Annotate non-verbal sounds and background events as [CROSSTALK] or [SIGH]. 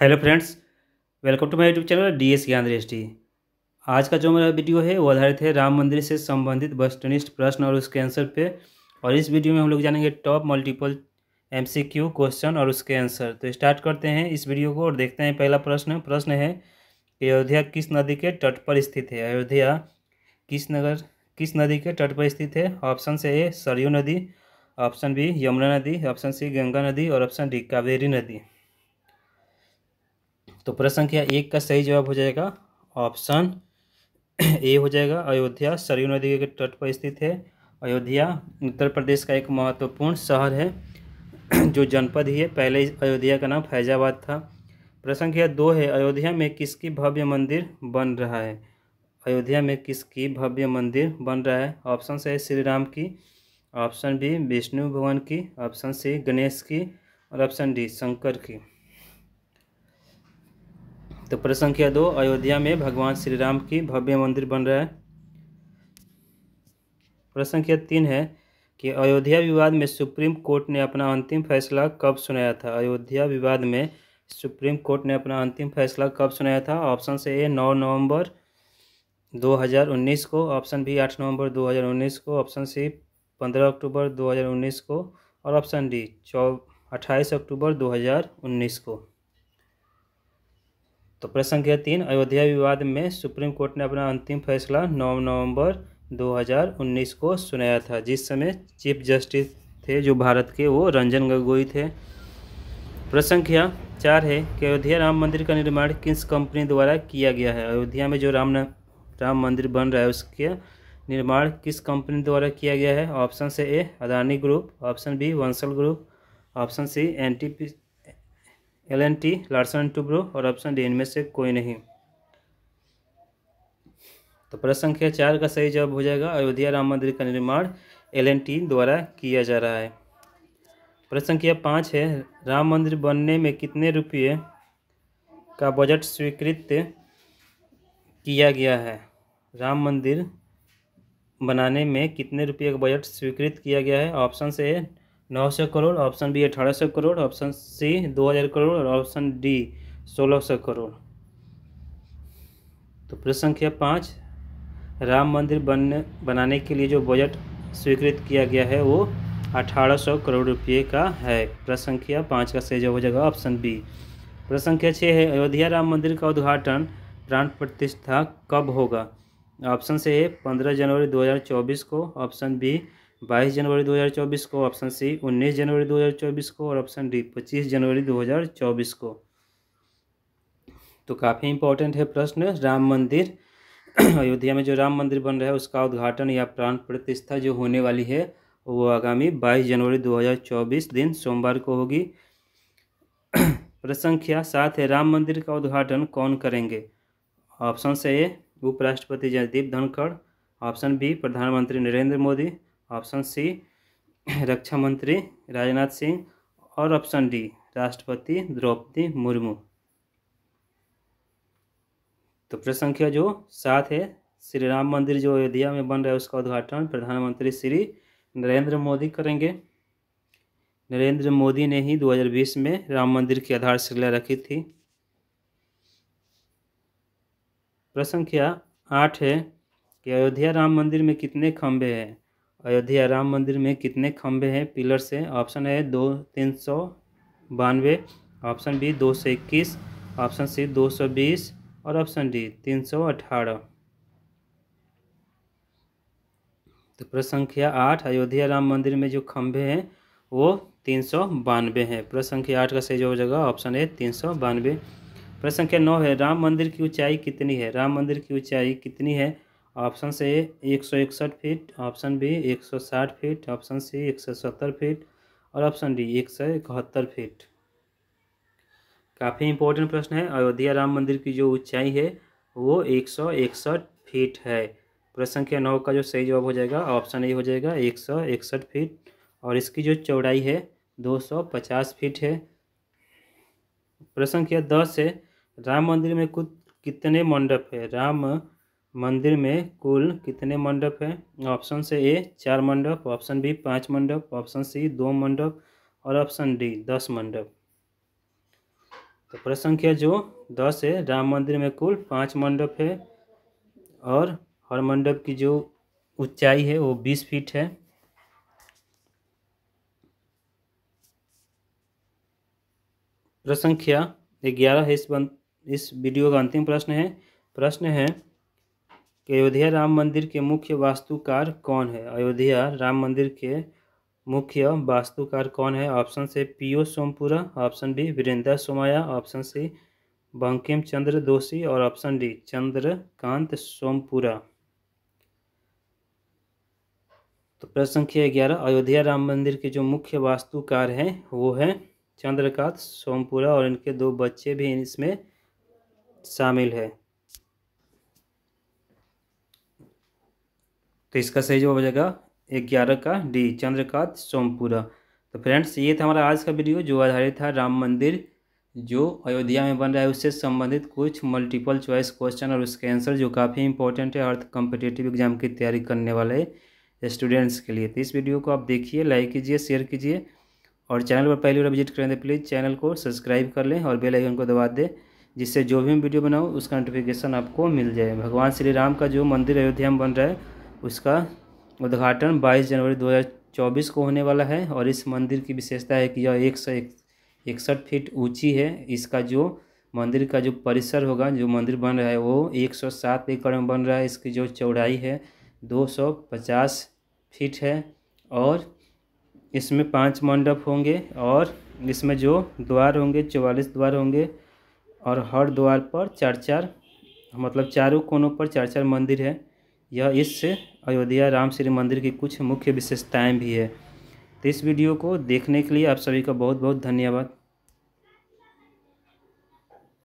hello friends welcome to my YouTube channel D S Gyan Drishti आज का जो मेरा वीडियो है वो आधारित है राम मंदिर से संबंधित वस्तुनिष्ठ प्रश्न और उसके आंसर पे और इस वीडियो में हम लोग जानेंगे टॉप मल्टीपल एमसीक्यू क्वेश्चन और उसके आंसर तो स्टार्ट करते हैं इस वीडियो को और देखते हैं पहला प्रश्न प्रश्न है कि अयोध्या किस नदी के तट पर स्थित है अयोध्या किस नगर किस नदी के तट पर स्थित है ऑप्शन से ए सरयू नदी ऑप्शन बी यमुना नदी ऑप्शन सी गंगा नदी और ऑप्शन डी कावेरी नदी तो प्रश्न संख्या एक का सही जवाब हो जाएगा ऑप्शन ए हो जाएगा अयोध्या सरयू नदी के तट पर स्थित है अयोध्या उत्तर प्रदेश का एक महत्वपूर्ण शहर है जो जनपद ही है पहले अयोध्या का नाम फैजाबाद था प्रश्न संख्या दो है अयोध्या में किसकी भव्य मंदिर बन रहा है अयोध्या में किसकी भव्य मंदिर बन रहा है ऑप्शन से श्री राम की ऑप्शन बी विष्णु भगवान की ऑप्शन सी गणेश की और ऑप्शन डी शंकर की तो प्रश्न संख्या दो अयोध्या में भगवान श्री राम की भव्य मंदिर बन रहा है प्रश्न संख्या तीन है कि अयोध्या विवाद में सुप्रीम कोर्ट ने अपना अंतिम फैसला कब सुनाया था अयोध्या विवाद में सुप्रीम कोर्ट ने अपना अंतिम फैसला कब सुनाया था ऑप्शन से ए नौ नवंबर 2019 को ऑप्शन बी आठ नवंबर 2019 को ऑप्शन सी पंद्रह अक्टूबर 2019 को और ऑप्शन डी चौ अट्ठाईस अक्टूबर 2019 को तो प्रश्न संख्या तीन अयोध्या विवाद में सुप्रीम कोर्ट ने अपना अंतिम फैसला 9 नवंबर 2019 को सुनाया था जिस समय चीफ जस्टिस थे जो भारत के वो रंजन गगोई थे प्रश्न संख्या चार है कि अयोध्या राम मंदिर का निर्माण किस कंपनी द्वारा किया गया है अयोध्या में जो राम राम मंदिर बन रहा है उसके निर्माण किस कंपनी द्वारा किया गया है ऑप्शन से A Adani group option B Bansal group option C N T P L N T Larsen Toubro और ऑप्शन डी इनमें से कोई नहीं तो प्रश्न संख्या चार का सही जवाब हो जाएगा अयोध्या राम मंदिर का निर्माण एल एन टी द्वारा किया जा रहा है प्रश्न संख्या पाँच है राम मंदिर बनने में कितने रुपये का बजट स्वीकृत किया गया है राम मंदिर बनाने में कितने रुपये का बजट स्वीकृत किया गया है ऑप्शन से है नौ सौ करोड़ ऑप्शन बी अठारह सौ करोड़ ऑप्शन सी दो हज़ार करोड़ और ऑप्शन डी सोलह सौ करोड़ तो प्रश्न संख्या पाँच राम मंदिर बनने बनाने के लिए जो बजट स्वीकृत किया गया है वो अठारह सौ करोड़ रुपये का है प्रश्न संख्या पाँच का सही जवाब हो जाएगा ऑप्शन बी प्रश्न संख्या छः है अयोध्या राम मंदिर का उद्घाटन प्राण प्रतिष्ठा कब होगा ऑप्शन से है पंद्रह जनवरी चौबीस को ऑप्शन बी बाईस जनवरी 2024 को ऑप्शन सी उन्नीस जनवरी 2024 को और ऑप्शन डी पच्चीस जनवरी 2024 को तो काफ़ी इंपॉर्टेंट है प्रश्न राम मंदिर [CLEARS THROAT] अयोध्या में जो राम मंदिर बन रहा है उसका उद्घाटन या प्राण प्रतिष्ठा जो होने वाली है वो आगामी 22 जनवरी 2024 दिन सोमवार को होगी [CLEARS THROAT] प्रसंख्या संख्या सात है राम मंदिर का उद्घाटन कौन करेंगे ऑप्शन से ए उपराष्ट्रपति जयदीप धनखड़ ऑप्शन बी प्रधानमंत्री नरेंद्र मोदी ऑप्शन सी रक्षा मंत्री राजनाथ सिंह और ऑप्शन डी राष्ट्रपति द्रौपदी मुर्मू तो प्रश्न संख्या जो सात है श्री राम मंदिर जो अयोध्या में बन रहा है उसका उद्घाटन प्रधानमंत्री श्री नरेंद्र मोदी करेंगे नरेंद्र मोदी ने ही 2020 में राम मंदिर की आधारशिला रखी थी प्रश्न संख्या आठ है कि अयोध्या राम मंदिर में कितने खम्भे हैं अयोध्या राम मंदिर में कितने खम्भे हैं पिलर से ऑप्शन है दो तीन सौ बानवे ऑप्शन बी दो सौ इक्कीस ऑप्शन सी दो सौ बीस और ऑप्शन डी तीन सौ अठारह तो प्रश्न संख्या आठ अयोध्या राम मंदिर में जो खम्भे हैं वो तीन सौ बानवे हैं प्रश्न संख्या आठ का सही हो जाएगा ऑप्शन ए तीन सौ बानवे प्रश्न संख्या नौ है राम मंदिर की ऊंचाई कितनी है राम मंदिर की ऊंचाई कितनी है ऑप्शन से एक सौ इकसठ फीट ऑप्शन बी एक सौ साठ फीट ऑप्शन सी एक सौ सत्तर फीट और ऑप्शन डी एक सौ इकहत्तर फीट काफ़ी इंपॉर्टेंट प्रश्न है अयोध्या राम मंदिर की जो ऊंचाई है वो एक सौ इकसठ फीट है प्रश्न संख्या नौ का जो सही जवाब हो जाएगा ऑप्शन ए हो जाएगा एक सौ इकसठ फीट और इसकी जो चौड़ाई है दो सौ पचास फीट है प्रश्न संख्या दस है राम मंदिर में कुछ कितने मंडप है राम मंदिर में कुल कितने मंडप हैं ऑप्शन से ए चार मंडप ऑप्शन बी पाँच मंडप ऑप्शन सी दो मंडप और ऑप्शन डी दस मंडप तो प्रश्न संख्या जो दस है राम मंदिर में कुल पाँच मंडप है और हर मंडप की जो ऊंचाई है वो बीस फीट है प्रश्न संख्या ग्यारह है इस बन, इस वीडियो का अंतिम प्रश्न है प्रश्न है कि अयोध्या राम मंदिर के मुख्य वास्तुकार कौन है अयोध्या राम मंदिर के मुख्य वास्तुकार कौन है ऑप्शन से पीओ Sompura option B Virendra Somaya option C Bankim Chandra Doshi और ऑप्शन डी चंद्रकांत सोमपुरा तो प्रश्न संख्या ग्यारह अयोध्या राम मंदिर के जो मुख्य वास्तुकार हैं वो है चंद्रकांत सोमपुरा और इनके दो बच्चे भी इसमें शामिल है तो इसका सही जवाब हो जाएगा ग्यारह का डी चंद्रकांत सोमपुरा तो फ्रेंड्स ये था हमारा आज का वीडियो जो आधारित था राम मंदिर जो अयोध्या में बन रहा है उससे संबंधित कुछ मल्टीपल चॉइस क्वेश्चन और उसके आंसर जो काफ़ी इंपॉर्टेंट है अर्थ कम्पिटेटिव एग्जाम की तैयारी करने वाले स्टूडेंट्स के लिए तो इस वीडियो को आप देखिए लाइक कीजिए शेयर कीजिए और चैनल पर पहली बार विजिट करें तो प्लीज़ चैनल को सब्सक्राइब कर लें और बेल आइकन को दबा दें जिससे जो भी वीडियो बनाऊँ उसका नोटिफिकेशन आपको मिल जाए भगवान श्री राम का जो मंदिर अयोध्या में बन रहा है उसका उद्घाटन 22 जनवरी 2024 को होने वाला है और इस मंदिर की विशेषता है कि यह एक सौ इकसठ फीट ऊंची है इसका जो मंदिर का जो परिसर होगा जो मंदिर बन रहा है वो 107 एकड़ में बन रहा है इसकी जो चौड़ाई है 250 फीट है और इसमें पांच मंडप होंगे और इसमें जो द्वार होंगे चौवालीस द्वार होंगे और हर द्वार पर चार चार मतलब चारों कोनों पर चार चार मंदिर है यह इस अयोध्या राम श्री मंदिर की कुछ मुख्य विशेषताएं भी है तो इस वीडियो को देखने के लिए आप सभी का बहुत बहुत धन्यवाद